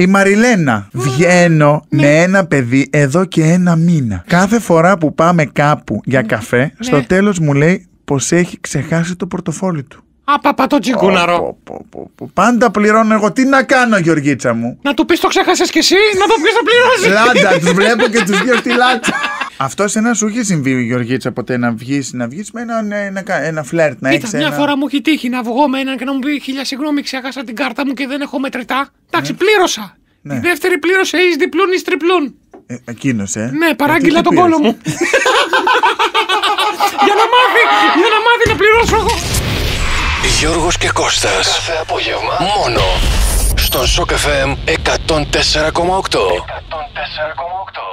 Η Μαριλένα. Βγαίνω με ναι. ένα παιδί εδώ και ένα μήνα. Κάθε φορά που πάμε κάπου για ναι. καφέ, ναι. στο τέλος μου λέει πως έχει ξεχάσει το πορτοφόλι του. Απαπα το τσιγκούναρο. Πάντα πληρώνω εγώ. Τι να κάνω, Γεωργίτσα μου. Να του πεις το ξέχασες κι εσύ, να το πεις να πληρώσεις. Λάντα, τους βλέπω και τους δύο στη λάτσα. Αυτό ένα σου είχε συμβεί, Γεωργίτσα, ποτέ να βγεις να βγεις με έναν, ένα, ε, ένα φλερτ, να έχεις. Μια ένα... φορά μου έχει τύχει να βγω με έναν και να μου πει χίλια συγγνώμη, ξέχασα την κάρτα μου και δεν έχω μετρητά. Εντάξει, ναι. πλήρωσα. Ναι. Η δεύτερη πλήρωσε ει διπλούν ει τριπλούν. Εκείνος, ε. Ναι, ε, παράγγειλα τον κόλο μου. για, να μάθει, για να μάθει να πληρώσω εγώ. Γιώργος και Κώστας. Κάθε απόγευμα. Μόνο. Στον Σοκ FM 104,8. 104,8.